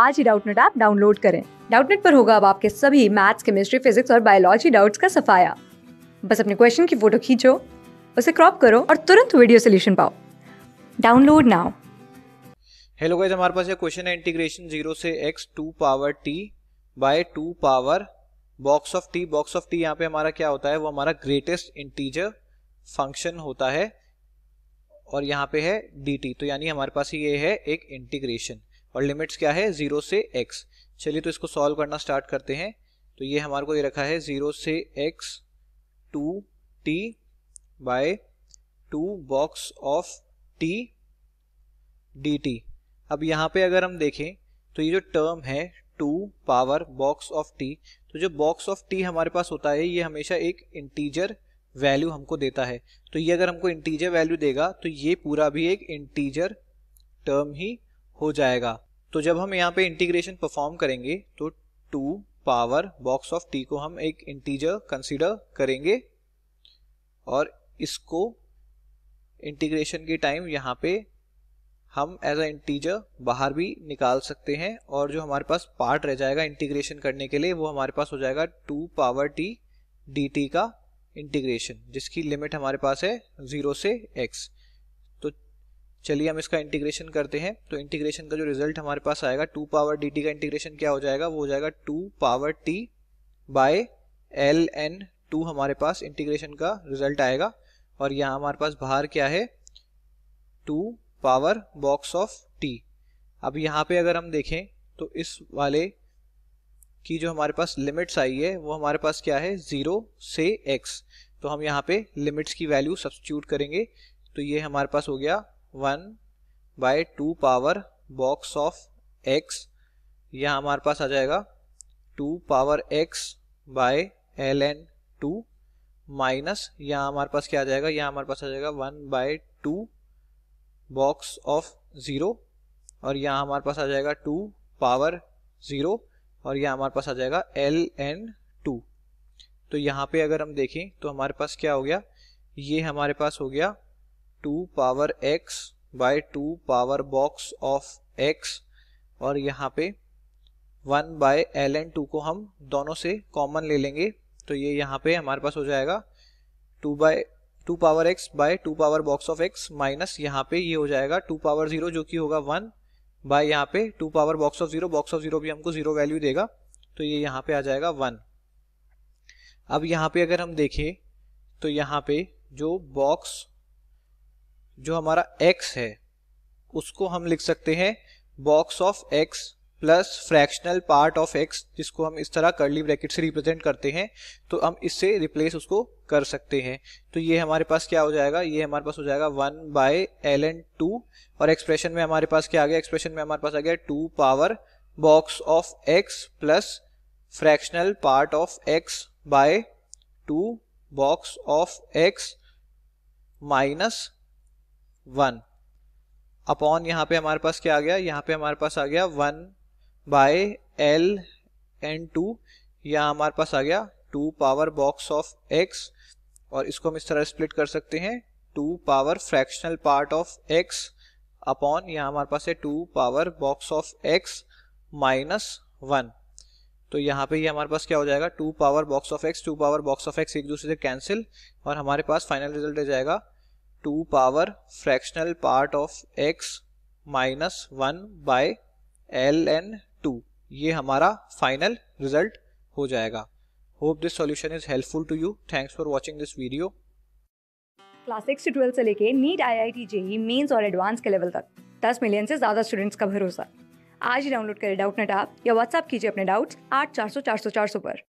आज ही Doubtnut app download करें डाउटनेट पर होगा अब आपके सभी मैथ्स केमिस्ट्री फिजिक्स और बायोलॉजी डाउट्स का सफाया बस अपने क्वेश्चन की फोटो खींचो उसे क्रॉप करो और तुरंत वीडियो सोल्यूशन पाओ डाउनलोड नाउ हेलो गाइस हमारे पास ये क्वेश्चन है इंटीग्रेशन जीरो से x two power t by two power box of t box of t यहाँ पे हमारा क्या होता है वो हमारा ग्रेटेस्ट इंटीजर फंक्शन होता है और यहाँ पे है डी टी तो यानी हमारे पास ये है एक इंटीग्रेशन और लिमिट्स क्या है जीरो से एक्स चलिए तो इसको सॉल्व करना स्टार्ट करते हैं तो ये हमारे को ये रखा है जीरो से x two t by two box of t d अब यहाँ पे अगर हम देखें तो ये जो टर्म है two power box of t तो जो बॉक्स ऑफ टी हमारे पास होता है ये हमेशा एक इंटीजर वैल्यू हमको देता है तो ये अगर हमको इंटीजर वैल्यू देगा तो ये पूरा भी एक इंटीजर टर्म ही हो जाएगा तो जब हम यहाँ पे इंटीग्रेशन परफॉर्म करेंगे तो two power box of t को हम एक इंटीजर कंसीडर करेंगे और इसको इंटीग्रेशन के टाइम यहाँ पे हम एज अ इंटीजर बाहर भी निकाल सकते हैं और जो हमारे पास पार्ट रह जाएगा इंटीग्रेशन करने के लिए वो हमारे पास हो जाएगा टू पावर टी डी का इंटीग्रेशन जिसकी लिमिट हमारे पास है ज़ीरो से एक्स चलिए हम इसका इंटीग्रेशन करते हैं तो इंटीग्रेशन का जो रिजल्ट हमारे पास आएगा टू पावर डी टी का इंटीग्रेशन क्या हो जाएगा वो हो जाएगा two power t by l n two हमारे पास इंटीग्रेशन का रिजल्ट आएगा और यहाँ हमारे पास बाहर क्या है two power box of t अब यहाँ पे अगर हम देखें तो इस वाले की जो हमारे पास लिमिट्स आई है वो हमारे पास क्या है ज़ीरो से एक्स तो हम यहाँ पे लिमिट्स की वैल्यू सब्सिट्यूट करेंगे तो ये हमारे पास हो गया one by two power box of x यह हमारे पास आ जाएगा two power x by l n two minus यहाँ हमारे पास क्या आ जाएगा यहाँ हमारे पास आ जाएगा one by two box of zero और यहाँ हमारे पास आ जाएगा टू पावर ज़ीरो और यहाँ हमारे पास आ जाएगा एल एन टू तो यहाँ पे अगर हम देखें तो हमारे पास क्या हो गया ये हमारे पास हो गया two power x by two power box of x और यहाँ पे one by l n two को हम दोनों से कॉमन ले लेंगे तो ये यहाँ पे हमारे पास हो जाएगा two by two power x by two power box of x minus यहाँ पे ये हो जाएगा टू पावर जीरो जो कि होगा वन बाय यहाँ पे two power box of zero box of zero भी हमको जीरो वैल्यू देगा तो ये यहाँ पे आ जाएगा वन अब यहाँ पे अगर हम देखें तो यहाँ पे जो बॉक्स जो हमारा x है उसको हम लिख सकते हैं box of x plus fractional part of x जिसको हम इस तरह करली ब्रैकेट से रिप्रेजेंट करते हैं तो हम इससे रिप्लेस उसको कर सकते हैं तो ये हमारे पास क्या हो जाएगा ये हमारे पास हो जाएगा one by l n two और एक्सप्रेशन में हमारे पास क्या आ गया एक्सप्रेशन में हमारे पास आ गया two power box of x plus fractional part of x by two box of x minus one upon यहाँ पे हमारे पास क्या आ गया यहाँ पे हमारे पास आ गया one by l n two यहाँ हमारे पास आ गया two power box of x और इसको हम इस तरह स्प्लिट कर सकते हैं two power fractional part of x upon यहाँ हमारे पास है two power box of x minus one तो यहाँ पे ये यह हमारे पास क्या हो जाएगा two power box of x two power box of x एक दूसरे से कैंसिल और हमारे पास फाइनल रिजल्ट आ जाएगा two power fractional part of x minus one by l n two ये हमारा फाइनल रिजल्ट हो जाएगा hope this solution is helpful to you thanks for watching this video class six से twelfth से लेके NEET I I T JEE mains और advance के level तक दस मिलियन से ज्यादा स्टूडेंट्स का भरोसा आज ही डाउनलोड करें डाउट नेट आप या व्हाट्सअप कीजिए अपने डाउट्स आठ चार सौ चार सौ चार सौ पर